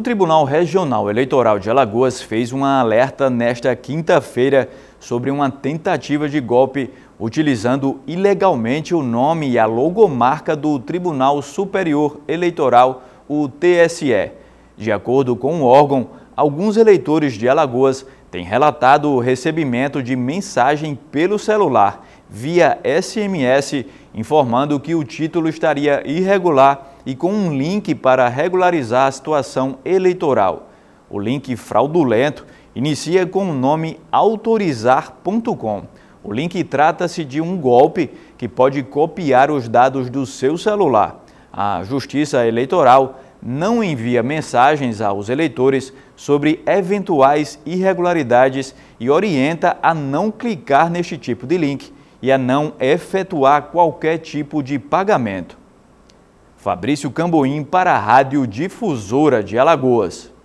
O Tribunal Regional Eleitoral de Alagoas fez um alerta nesta quinta-feira sobre uma tentativa de golpe utilizando ilegalmente o nome e a logomarca do Tribunal Superior Eleitoral, o TSE. De acordo com o órgão, alguns eleitores de Alagoas têm relatado o recebimento de mensagem pelo celular via SMS informando que o título estaria irregular e com um link para regularizar a situação eleitoral. O link fraudulento inicia com o nome autorizar.com. O link trata-se de um golpe que pode copiar os dados do seu celular. A Justiça Eleitoral não envia mensagens aos eleitores sobre eventuais irregularidades e orienta a não clicar neste tipo de link e a não efetuar qualquer tipo de pagamento. Fabrício Camboim para a Rádio Difusora de Alagoas.